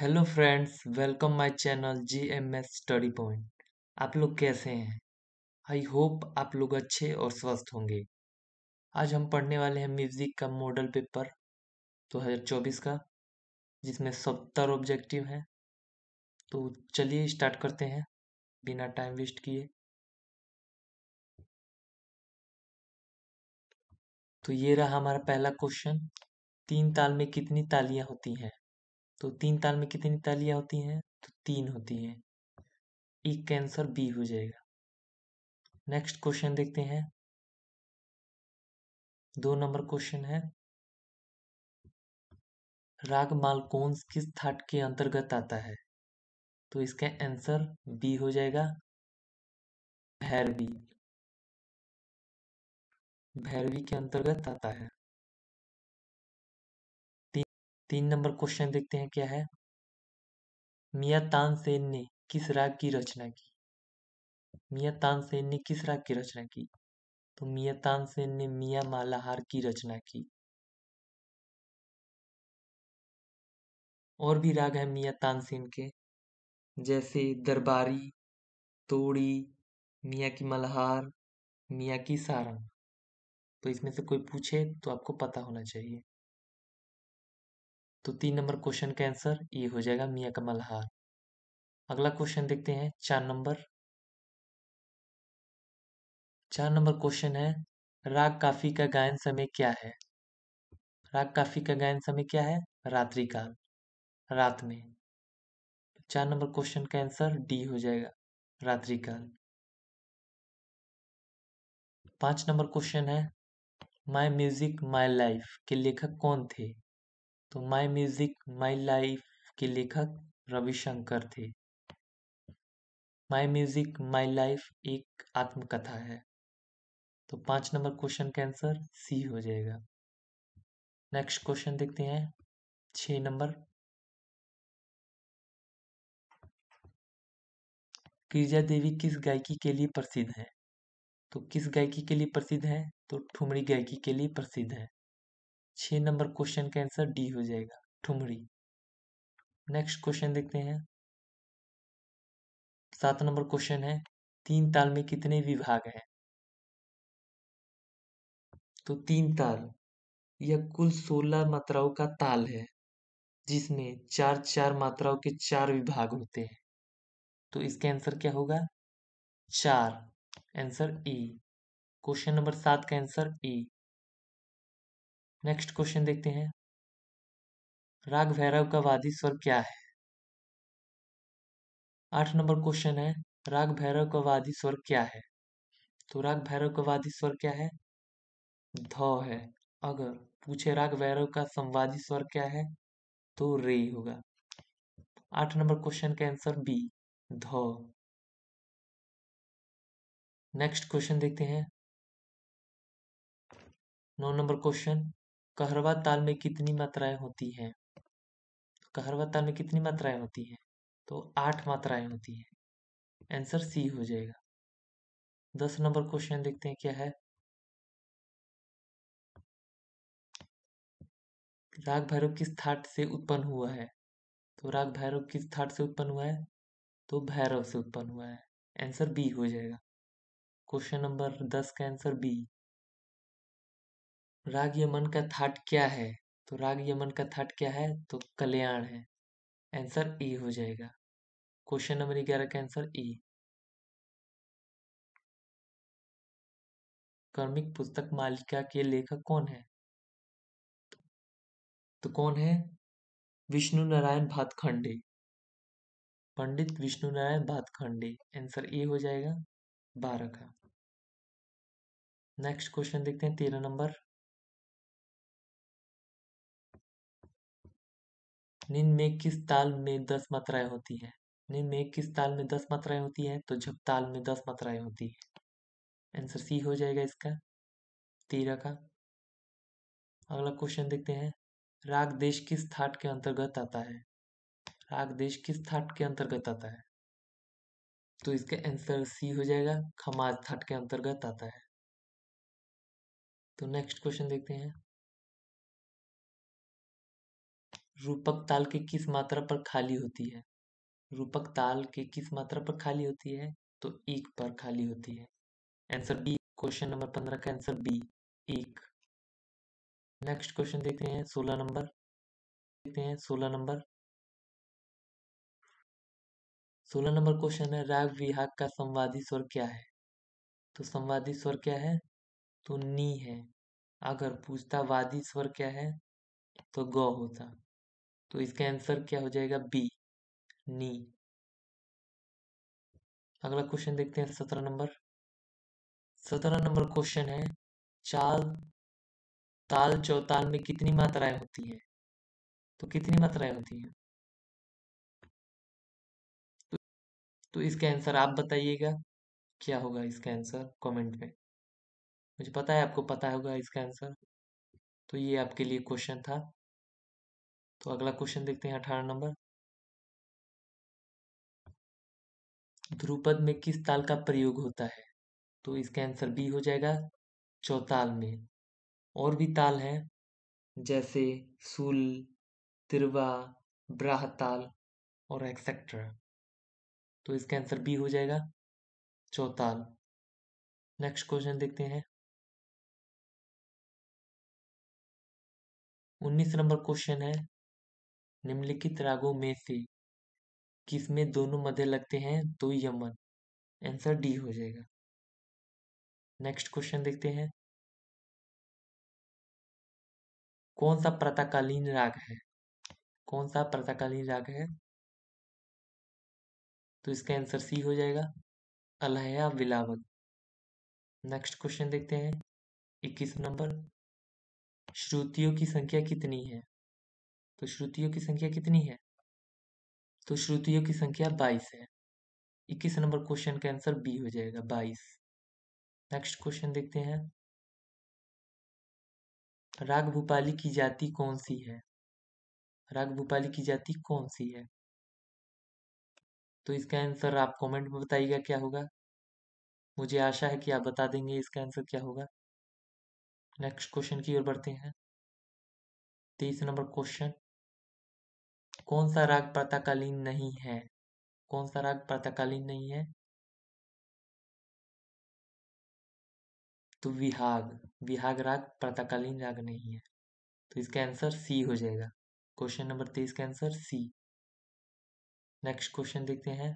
Hello friends welcome my channel G M S study point आप लोग कैसे हैं आई होप आप लोग अच्छे और स्वस्थ होंगे आज हम पढ़ने वाले हैं म्यूजिक का मॉडल पेपर 2024 का जिसमें सत्तर ऑब्जेक्टिव हैं तो चलिए स्टार्ट करते हैं बिना टाइम वेस्ट किए तो ये रहा हमारा पहला क्वेश्चन तीन ताल में कितनी तालियां होती हैं तो तीन ताल में कितनी तालियां होती हैं तो तीन होती हैं ई e का आंसर बी हो जाएगा नेक्स्ट क्वेश्चन देखते हैं दो नंबर क्वेश्चन है राग मालकोंस किस थाट के अंतर्गत आता है तो इसका आंसर बी हो जाएगा भैरवी भैरवी के अंतर्गत आता है तीन नंबर क्वेश्चन देखते हैं क्या है मियाँ तानसेन ने किस राग की रचना की मियाँ तानसेन ने किस राग की रचना की तो मिया तानसेन ने मियाँ मालाहार की रचना की और भी राग है मियाँ तानसेन के जैसे दरबारी तोड़ी मियाँ की मल्हार मियाँ की सारंग तो इसमें से कोई पूछे तो आपको पता होना चाहिए तो तीन नंबर क्वेश्चन का आंसर ये हो जाएगा मियाँ कमल हार अगला क्वेश्चन देखते हैं चार नंबर चार नंबर क्वेश्चन है राग काफी का गायन समय क्या है राग काफी का गायन समय क्या है रात्रि काल रात में चार नंबर क्वेश्चन का आंसर डी हो जाएगा रात्रि काल पांच नंबर क्वेश्चन है माय म्यूजिक माय लाइफ के लेखक कौन थे तो माय म्यूजिक माय लाइफ के लेखक रविशंकर थे माय म्यूजिक माय लाइफ एक आत्मकथा है तो पांच नंबर क्वेश्चन का आंसर सी हो जाएगा नेक्स्ट क्वेश्चन देखते हैं छ नंबर गिरजा देवी किस गायकी के लिए प्रसिद्ध है तो किस गायकी के लिए प्रसिद्ध है तो ठुमरी गायकी के लिए प्रसिद्ध है छह नंबर क्वेश्चन का आंसर डी हो जाएगा ठुमरी नेक्स्ट क्वेश्चन देखते हैं सात नंबर क्वेश्चन है तीन ताल में कितने विभाग हैं तो तीन ताल यह कुल सोलह मात्राओं का ताल है जिसमें चार चार मात्राओं के चार विभाग होते हैं तो इसके आंसर क्या होगा चार आंसर ए क्वेश्चन नंबर सात का आंसर ए नेक्स्ट क्वेश्चन देखते हैं राग भैरव का वादी स्वर क्या है आठ नंबर क्वेश्चन है राग भैरव का वादी स्वर क्या है तो राग भैरव का वादी स्वर क्या है ध है अगर पूछे राग भैरव का संवादी स्वर क्या है तो रे होगा आठ नंबर क्वेश्चन का आंसर बी ध नेक्स्ट क्वेश्चन देखते हैं नौ नंबर क्वेश्चन कहरवा ताल में कितनी मात्राएं होती हैं कहरवा ताल में कितनी मात्राएं होती हैं तो आठ मात्राएं होती हैं आंसर सी हो जाएगा दस नंबर क्वेश्चन देखते हैं क्या है राग भैरव किस थाट से उत्पन्न हुआ है तो राग भैरव किस थाट से उत्पन्न हुआ है तो भैरव से उत्पन्न हुआ है आंसर बी हो जाएगा क्वेश्चन नंबर दस का आंसर बी राग यमन का थाट क्या है तो राग यमन का थाट क्या है तो कल्याण है आंसर ई e हो जाएगा क्वेश्चन नंबर ग्यारह का आंसर ई e. कर्मिक पुस्तक मालिका के लेखक कौन है तो कौन है Vishnu Narayan Bhatkhande Pandit Vishnu Narayan Bhatkhande answer A e हो जाएगा बारह का नेक्स्ट क्वेश्चन देखते हैं तेरह नंबर निम्न में किस ताल में दस मात्राएं होती है निम्न में किस ताल में दस मात्राएं होती है तो झप ताल में दस मात्राएं होती है आंसर सी हो जाएगा इसका तीरा का अगला क्वेश्चन देखते हैं राग देश किस थाट के अंतर्गत आता है राग देश किस थाट के अंतर्गत आता है तो इसका आंसर सी हो जाएगा खमाज थाट के अंतर्गत आता है तो नेक्स्ट क्वेश्चन देखते हैं रूपक ताल की किस मात्रा पर खाली होती है रूपक ताल के किस मात्रा पर खाली होती है तो एक पर खाली होती है आंसर बी क्वेश्चन नंबर पंद्रह का आंसर बी एक नेक्स्ट क्वेश्चन देखते हैं सोलह नंबर देखते हैं सोलह नंबर सोलह नंबर क्वेश्चन है राग विहाग का संवादी स्वर क्या है तो संवादी स्वर क्या है तो नी है अगर पूछता वादी स्वर क्या है तो ग होता तो इसका आंसर क्या हो जाएगा बी नी अगला क्वेश्चन देखते हैं सत्रह नंबर सत्रह नंबर क्वेश्चन है चाल ताल चौताल में कितनी मात्राएं होती है तो कितनी मात्राएं होती है तो, तो इसका आंसर आप बताइएगा क्या होगा इसका आंसर कमेंट में मुझे पता है आपको पता होगा इसका आंसर तो ये आपके लिए क्वेश्चन था तो अगला क्वेश्चन देखते हैं अठारह नंबर ध्रुपद में किस ताल का प्रयोग होता है तो इसका आंसर बी हो जाएगा चौताल में और भी ताल हैं जैसे सुल तिरवा ब्राह ताल और एक्सेट्रा तो इसका आंसर बी हो जाएगा चौताल नेक्स्ट क्वेश्चन देखते हैं उन्नीस नंबर क्वेश्चन है निम्नलिखित रागों में से किस में दोनों मध्य लगते हैं तो यमन आंसर डी हो जाएगा नेक्स्ट क्वेश्चन देखते हैं कौन सा प्रातःकालीन राग है कौन सा प्रातःकालीन राग है तो इसका आंसर सी हो जाएगा अलहया बिलावल नेक्स्ट क्वेश्चन देखते हैं इक्कीस नंबर श्रुतियों की संख्या कितनी है तो श्रुतियों की संख्या कितनी है तो श्रुतियों की संख्या बाईस है इक्कीस नंबर क्वेश्चन का आंसर बी हो जाएगा बाईस नेक्स्ट क्वेश्चन देखते हैं राग भूपाली की जाति कौन सी है राग भूपाली की जाति कौन सी है तो इसका आंसर आप कमेंट में बताइएगा क्या होगा मुझे आशा है कि आप बता देंगे इसका आंसर क्या होगा नेक्स्ट क्वेश्चन की ओर बढ़ते हैं तेईस नंबर क्वेश्चन कौन सा राग प्रातःकालीन नहीं है कौन सा राग प्रातःकालीन नहीं है तो विहाग विहाग राग प्रातःकालीन राग नहीं है तो इसका आंसर सी हो जाएगा क्वेश्चन नंबर तेईस का आंसर सी नेक्स्ट क्वेश्चन देखते हैं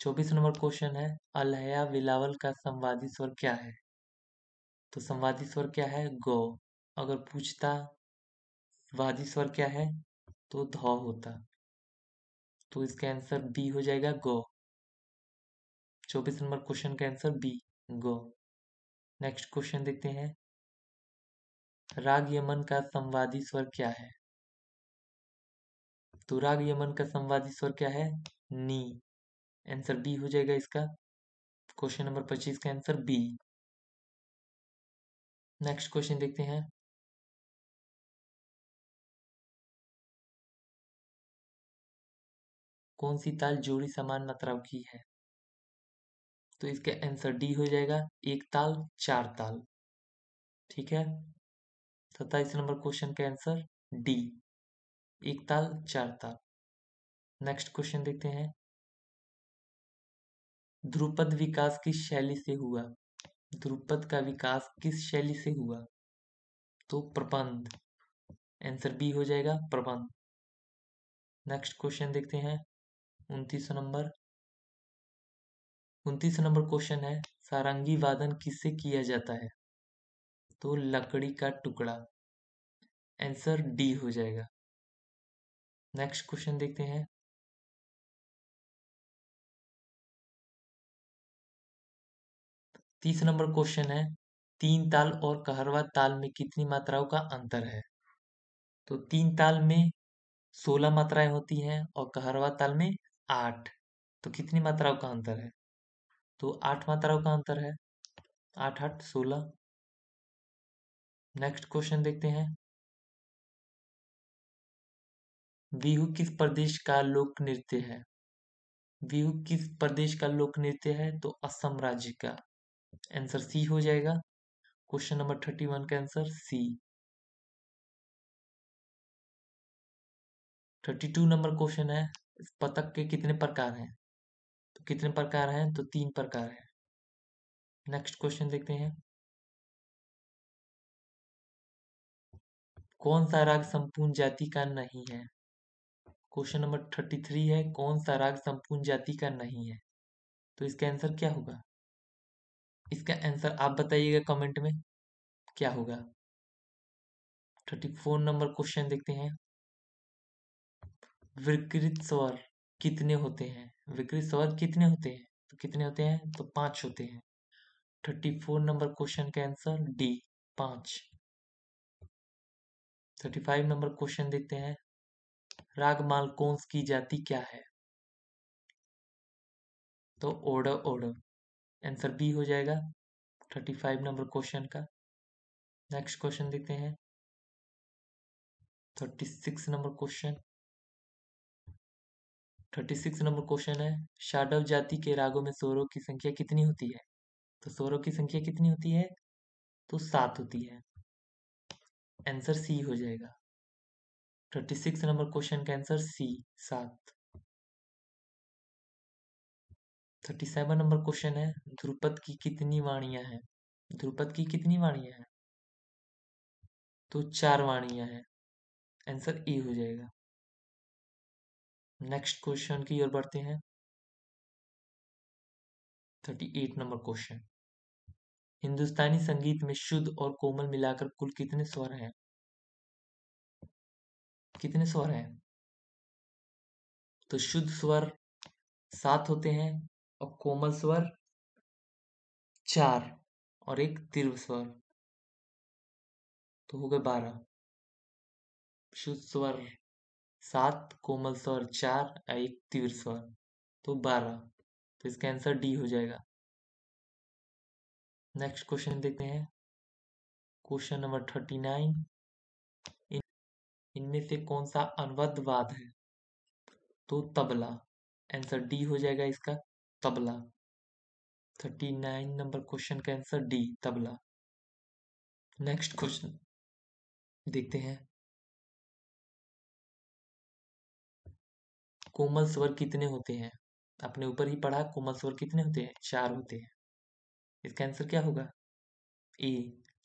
चौबीस नंबर क्वेश्चन है अलहया बिलावल का संवादी स्वर क्या है तो संवादी स्वर क्या है गौ अगर पूछता वादी स्वर क्या है तो ध होता तो इसका आंसर बी हो जाएगा ग चौबीस नंबर क्वेश्चन का आंसर बी ग नेक्स्ट क्वेश्चन देखते हैं राग यमन का संवादी स्वर क्या है तो राग यमन का संवादी स्वर क्या है नी आंसर बी हो जाएगा इसका क्वेश्चन नंबर पच्चीस का आंसर बी नेक्स्ट क्वेश्चन देखते हैं कौन सी ताल जोड़ी समान मात्राओं की है तो इसका आंसर डी हो जाएगा एक ताल चार ताल ठीक है सत्ताईस नंबर क्वेश्चन का आंसर डी एक ताल चार ताल नेक्स्ट क्वेश्चन देखते हैं ध्रुपद विकास किस शैली से हुआ ध्रुपद का विकास किस शैली से हुआ तो प्रबंध आंसर बी हो जाएगा प्रबंध नेक्स्ट क्वेश्चन देखते हैं उनतीस नंबर उनतीस नंबर क्वेश्चन है सारंगी वादन किससे किया जाता है तो लकड़ी का टुकड़ा आंसर डी हो जाएगा नेक्स्ट क्वेश्चन देखते हैं तीस नंबर क्वेश्चन है तीन ताल और कहरवा ताल में कितनी मात्राओं का अंतर है तो तीन ताल में सोलह मात्राएं होती हैं और कहरवा ताल में आठ तो कितनी मात्राओं का अंतर है तो आठ मात्राओं का अंतर है आठ आठ सोलह नेक्स्ट क्वेश्चन देखते हैं बिहू किस प्रदेश का लोक नृत्य है बिहू किस प्रदेश का लोक नृत्य है तो असम राज्य का आंसर सी हो जाएगा क्वेश्चन नंबर थर्टी वन का answer C thirty two number question है पतक के कितने प्रकार हैं तो कितने प्रकार हैं तो तीन प्रकार हैं नेक्स्ट क्वेश्चन देखते हैं कौन सा राग संपूर्ण जाति का नहीं है क्वेश्चन नंबर थर्टी थ्री है कौन सा राग संपूर्ण जाति का नहीं है तो इसका आंसर क्या होगा इसका आंसर आप बताइएगा कमेंट में क्या होगा थर्टी फोर नंबर क्वेश्चन देखते हैं विकृत स्वर कितने होते हैं विकृत स्वर कितने होते हैं तो कितने होते हैं तो पांच होते हैं थर्टी फोर नंबर क्वेश्चन का आंसर डी पांच थर्टी फाइव नंबर क्वेश्चन देखते हैं राग मालकोंस की जाति क्या है तो ओड ओड आंसर बी हो जाएगा थर्टी फाइव नंबर क्वेश्चन का नेक्स्ट क्वेश्चन देखते हैं thirty six number question thirty six number question है शाडव जाति के रागों में स्वरों की संख्या कितनी होती है तो स्वरों की संख्या कितनी होती है तो सात होती है आंसर सी हो जाएगा थर्टी सिक्स नंबर क्वेश्चन का आंसर सी सात थर्टी सेवन नंबर क्वेश्चन है ध्रुपद की कितनी वाणियां हैं ध्रुपद की कितनी वाणियां हैं तो चार वाणियां हैं आंसर ई हो जाएगा नेक्स्ट क्वेश्चन की ओर बढ़ते हैं thirty eight number question Hindustani संगीत में शुद्ध और कोमल मिलाकर कुल कितने स्वर हैं कितने स्वर हैं तो शुद्ध स्वर सात होते हैं और कोमल स्वर चार और एक तीर्व स्वर तो हो गए बारह शुद्ध स्वर सात कोमल स्वर चार एक तीव्र स्वर तो बारह तो इसका आंसर डी हो जाएगा नेक्स्ट क्वेश्चन देखते हैं क्वेश्चन नंबर थर्टी नाइन इनमें से कौन सा अनुबद्ध वाद है तो तबला आंसर डी हो जाएगा इसका तबला थर्टी नाइन नंबर क्वेश्चन का आंसर डी तबला नेक्स्ट क्वेश्चन देखते हैं कोमल स्वर कितने होते हैं अपने ऊपर ही पढ़ा कोमल स्वर कितने होते हैं चार होते हैं इसका आंसर क्या होगा ए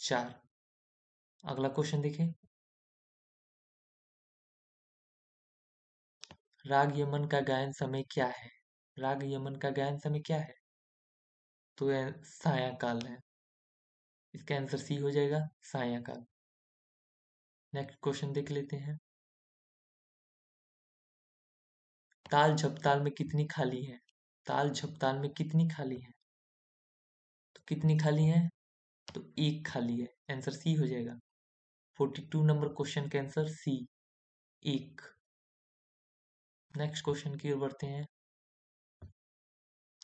चार अगला क्वेश्चन देखें राग यमन का गायन समय क्या है राग यमन का गायन समय क्या है तो यह सायाकाल है इसका आंसर सी हो जाएगा सायाकाल नेक्स्ट क्वेश्चन देख लेते हैं ताल झपताल में कितनी खाली है ताल झपताल में कितनी खाली है तो कितनी खाली है तो एक खाली है आंसर सी हो जाएगा फोर्टी टू नंबर क्वेश्चन का आंसर सी एक नेक्स्ट क्वेश्चन की ओर बढ़ते हैं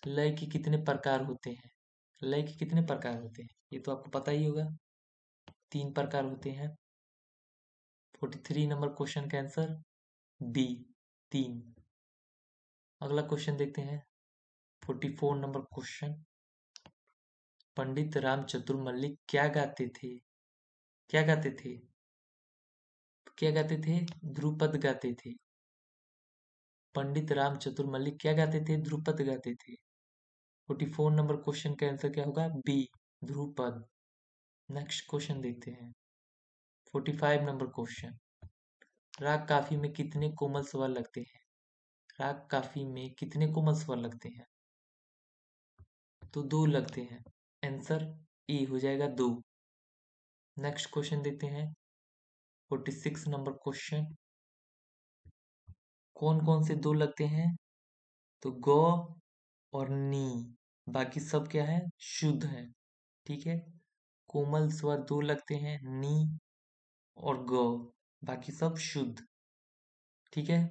लय के कितने प्रकार होते हैं लय के कितने प्रकार होते हैं ये तो आपको पता ही होगा तीन प्रकार होते हैं फोर्टी थ्री नंबर क्वेश्चन का आंसर बी तीन अगला क्वेश्चन देखते हैं forty four number question Pandit Ram Chatur Mallik क्या गाते थे क्या गाते थे क्या गाते थे ध्रुपद गाते थे पंडित राम चतुर मल्लिक क्या गाते थे ध्रुपद गाते थे फोर्टी फोर नंबर क्वेश्चन का आंसर क्या होगा बी ध्रुपद नेक्स्ट क्वेश्चन देखते हैं फोर्टी फाइव नंबर क्वेश्चन राग काफी में कितने कोमल सवाल लगते हैं राग काफी में कितने कोमल स्वर लगते हैं तो दो लगते हैं आंसर ए हो जाएगा दो नेक्स्ट क्वेश्चन देते हैं फोर्टी सिक्स नंबर क्वेश्चन कौन कौन से दो लगते हैं तो गौ और नी बाकी सब क्या है शुद्ध है ठीक है कोमल स्वर दो लगते हैं नी और गौ बाकी सब शुद्ध ठीक है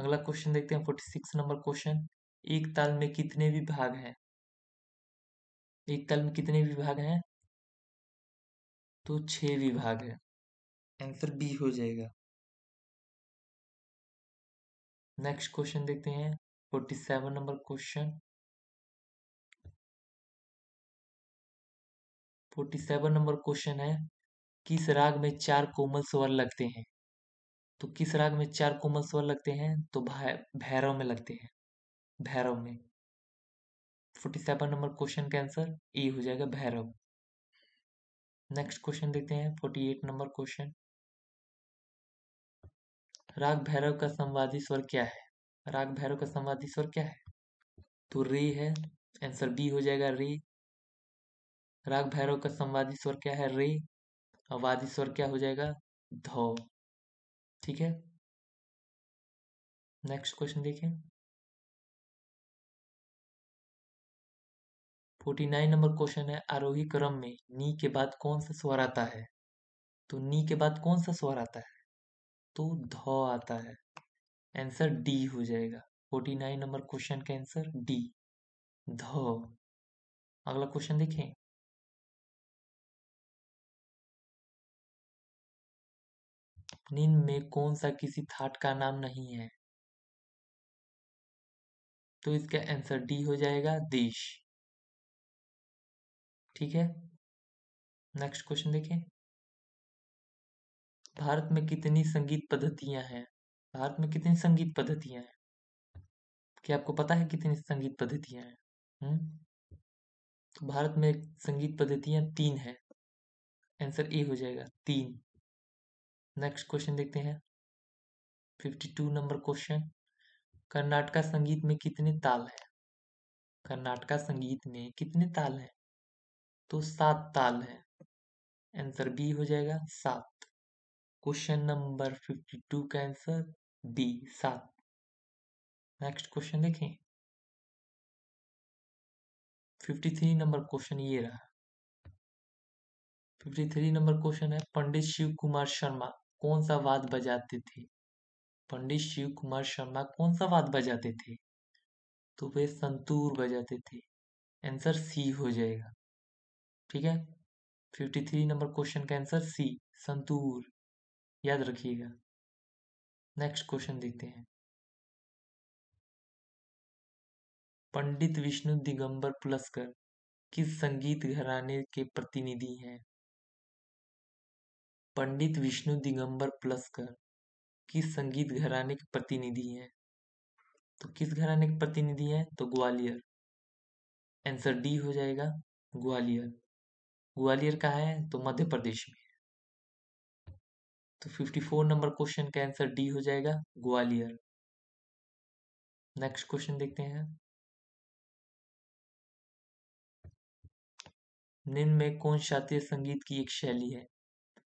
अगला क्वेश्चन देखते हैं फोर्टी सिक्स नंबर क्वेश्चन एक ताल में कितने विभाग हैं एक ताल में कितने विभाग हैं तो छह विभाग है आंसर बी हो जाएगा नेक्स्ट क्वेश्चन देखते हैं forty seven number question forty seven number question है किस राग में चार कोमल स्वर लगते हैं तो किस राग में चार कोमल स्वर लगते हैं तो भैरव में लगते हैं भैरव में फोर्टी सेवन नंबर क्वेश्चन का आंसर ए हो जाएगा भैरव नेक्स्ट क्वेश्चन देखते हैं फोर्टी एट नंबर क्वेश्चन राग भैरव का संवादी स्वर क्या है राग भैरव का संवादी स्वर क्या है तो रे है आंसर बी हो जाएगा रे राग भैरव का संवादी स्वर क्या है रे और वादी स्वर क्या हो जाएगा धो ठीक है नेक्स्ट क्वेश्चन देखिए फोर्टी नाइन नंबर क्वेश्चन है आरोही क्रम में नी के बाद कौन सा स्वर आता है तो नी के बाद कौन सा स्वर आता है तो ध आता है आंसर डी हो जाएगा फोर्टी नाइन नंबर क्वेश्चन का आंसर डी ध अगला क्वेश्चन देखें निम्न में कौन सा किसी थाट का नाम नहीं है तो इसका आंसर डी हो जाएगा देश ठीक है नेक्स्ट क्वेश्चन देखें भारत में कितनी संगीत पद्धतियां हैं भारत में कितनी संगीत पद्धतियां हैं क्या आपको पता है कितनी संगीत पद्धतियां हैं हुँ? हम्म? तो भारत में संगीत पद्धतियां तीन है आंसर ए हो जाएगा तीन नेक्स्ट क्वेश्चन देखते हैं fifty two number question Karnataka संगीत में कितने ताल है कर्नाटका संगीत में कितने ताल हैं तो सात ताल हैं आंसर बी हो जाएगा सात क्वेश्चन नंबर फिफ्टी टू का आंसर बी सात नेक्स्ट क्वेश्चन देखें फिफ्टी थ्री नंबर क्वेश्चन ये रहा फिफ्टी थ्री नंबर क्वेश्चन है पंडित शिव कुमार शर्मा कौन सा वाद बजाते थे पंडित शिव कुमार शर्मा कौन सा वाद बजाते थे तो वे संतूर बजाते थे आंसर सी हो जाएगा ठीक है फिफ्टी थ्री नंबर क्वेश्चन का आंसर सी संतूर याद रखिएगा नेक्स्ट क्वेश्चन देखते हैं पंडित विष्णु दिगंबर पुलस्कर किस संगीत घराने के प्रतिनिधि हैं पंडित विष्णु दिगंबर प्लसकर किस संगीत घराने के प्रतिनिधि हैं तो किस घराने के प्रतिनिधि हैं तो ग्वालियर आंसर डी हो जाएगा ग्वालियर ग्वालियर कहाँ है तो मध्य प्रदेश में तो 54 नंबर क्वेश्चन का आंसर डी हो जाएगा ग्वालियर नेक्स्ट क्वेश्चन देखते हैं निम्न में कौन शास्त्रीय संगीत की एक शैली है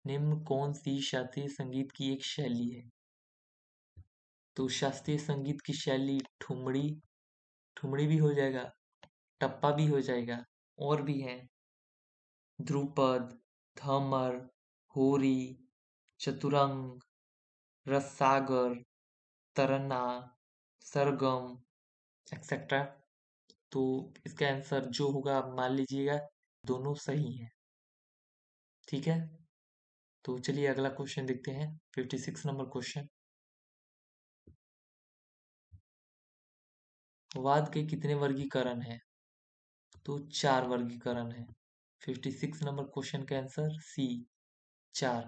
निम्न कौन सी शास्त्रीय संगीत की एक शैली है तो शास्त्रीय संगीत की शैली ठुमड़ी ठुमड़ी भी हो जाएगा टप्पा भी हो जाएगा और भी है ध्रुपद धमर होरी चतुरंग रसागर तरना सरगम एक्सेट्रा तो इसका आंसर जो होगा आप मान लीजिएगा दोनों सही हैं ठीक है तो चलिए अगला क्वेश्चन देखते हैं फिफ्टी सिक्स नंबर क्वेश्चन वाद के कितने वर्गीकरण हैं तो चार वर्गीकरण है फिफ्टी सिक्स नंबर क्वेश्चन का आंसर सी चार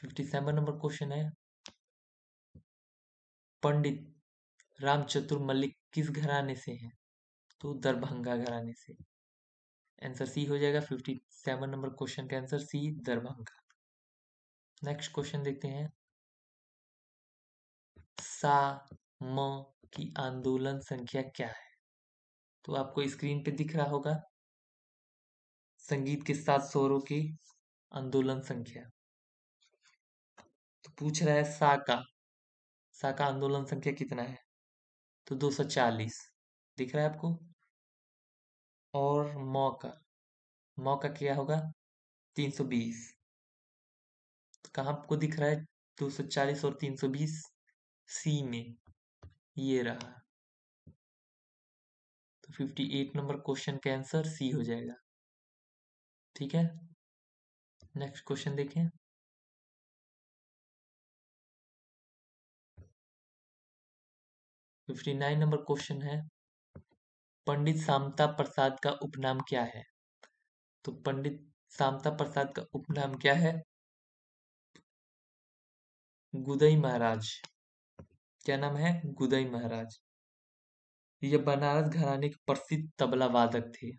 फिफ्टी सेवन नंबर क्वेश्चन है पंडित रामचतुर मल्लिक किस घराने से हैं तो दरभंगा घराने से आंसर सी हो जाएगा फिफ्टी सेवन नंबर क्वेश्चन का answer C Darbhanga next question देखते हैं सा म की आंदोलन संख्या क्या है तो आपको स्क्रीन पे दिख रहा होगा संगीत के साथ स्वरों की आंदोलन संख्या तो पूछ रहा है सा का सा का आंदोलन संख्या कितना है तो 240 दिख रहा है आपको और मौ का मौ का क्या होगा 320 तो कहाँ आपको दिख रहा है 240 और 320 सी में ये रहा तो 58 नंबर क्वेश्चन का आंसर सी हो जाएगा ठीक है नेक्स्ट क्वेश्चन देखें फिफ्टी नाइन नंबर क्वेश्चन है पंडित सामता प्रसाद का उपनाम क्या है तो पंडित सामता प्रसाद का उपनाम क्या है गुदई महाराज क्या नाम है गुदई महाराज ये बनारस घराने के प्रसिद्ध तबला वादक थे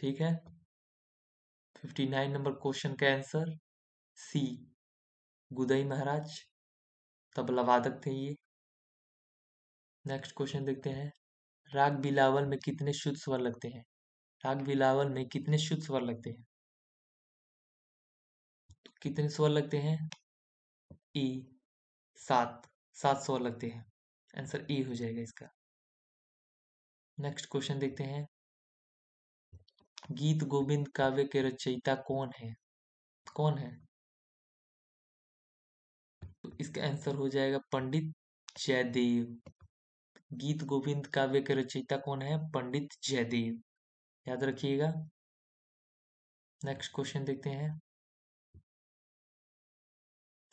ठीक है फिफ्टी नाइन नंबर क्वेश्चन का आंसर सी गुदई महाराज तबला वादक थे ये नेक्स्ट क्वेश्चन देखते हैं राग बिलावल में कितने शुद्ध स्वर लगते हैं राग बिलावल में कितने शुद्ध स्वर लगते हैं तो कितने स्वर लगते हैं ई सात सात स्वर लगते हैं आंसर ई हो जाएगा इसका नेक्स्ट क्वेश्चन देखते हैं गीत गोविंद काव्य के रचयिता कौन है कौन है तो इसका आंसर हो जाएगा पंडित जयदेव गीत गोविंद काव्य के रचयिता कौन है पंडित जयदेव याद रखिएगा नेक्स्ट क्वेश्चन देखते हैं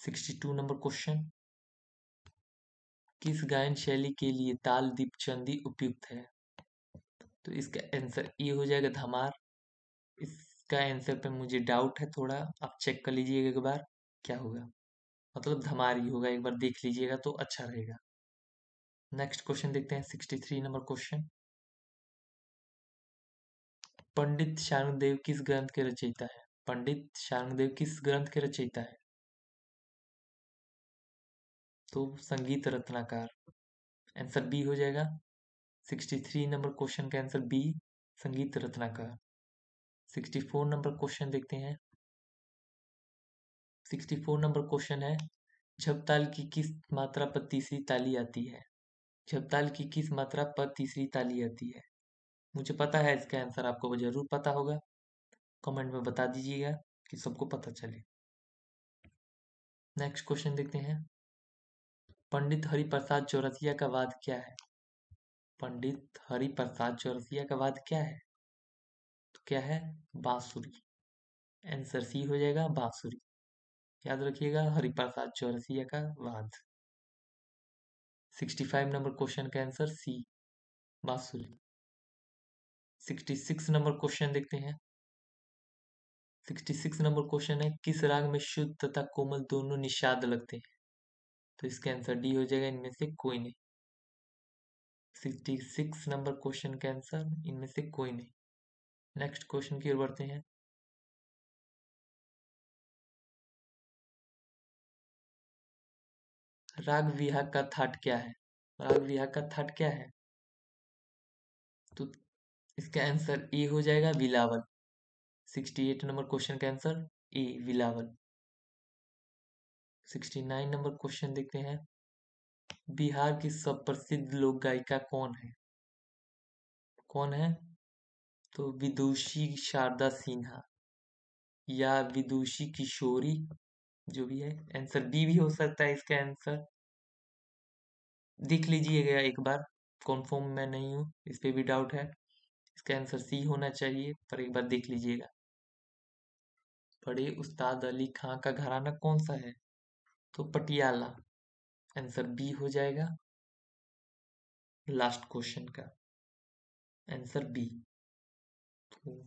सिक्सटी टू नंबर क्वेश्चन किस गायन शैली के लिए ताल दीप चंदी उपयुक्त है तो इसका आंसर ये हो जाएगा धमार इसका आंसर पे मुझे डाउट है थोड़ा आप चेक कर लीजिएगा एक बार क्या होगा मतलब धमार ही होगा एक बार देख लीजिएगा तो अच्छा रहेगा नेक्स्ट क्वेश्चन देखते हैं sixty three number question Pandit Shanudev किस ग्रंथ के रचयिता है पंडित शानुदेव किस ग्रंथ के रचयिता है तो संगीत रत्नाकार आंसर बी हो जाएगा सिक्सटी थ्री नंबर क्वेश्चन का answer B Sangeet Ratnakar sixty four number question देखते हैं सिक्सटी फोर नंबर क्वेश्चन है झपताल की किस मात्रा पर तीसरी ताली आती है ताल की किस मात्रा पर तीसरी ताली आती है मुझे पता है इसका आंसर आपको जरूर पता होगा कमेंट में बता दीजिएगा कि सबको पता चले नेक्स्ट क्वेश्चन देखते हैं पंडित हरिप्रसाद चौरसिया का वाद क्या है पंडित हरिप्रसाद चौरसिया का वाद क्या है तो क्या है बांसुरी आंसर सी हो जाएगा बांसुरी याद रखिएगा हरिप्रसाद चौरसिया का वाद सिक्सटी फाइव नंबर क्वेश्चन का आंसर सी बांसुरी सिक्सटी सिक्स नंबर क्वेश्चन देखते हैं सिक्सटी सिक्स नंबर क्वेश्चन है किस राग में शुद्ध तथा कोमल दोनों निषाद लगते हैं तो इसका आंसर डी हो जाएगा इनमें से कोई नहीं सिक्सटी सिक्स नंबर क्वेश्चन का आंसर इनमें से कोई नहीं नेक्स्ट क्वेश्चन की ओर बढ़ते हैं राग विहाग का थाट क्या है राग विहाग का थाट क्या है तो इसका आंसर ए हो जाएगा Bilawal sixty eight number question का answer A Bilawal sixty nine number question देखते हैं बिहार की सब प्रसिद्ध लोक गायिका कौन है कौन है तो विदुषी शारदा सिन्हा या विदुषी किशोरी जो भी है आंसर बी भी हो सकता है इसका आंसर देख लीजिएगा एक बार कॉन्फर्म मैं नहीं हूँ इस पर भी डाउट है इसका आंसर सी होना चाहिए पर एक बार देख लीजिएगा बड़े उस्ताद अली खां का घराना कौन सा है तो पटियाला आंसर बी हो जाएगा लास्ट क्वेश्चन का आंसर बी तो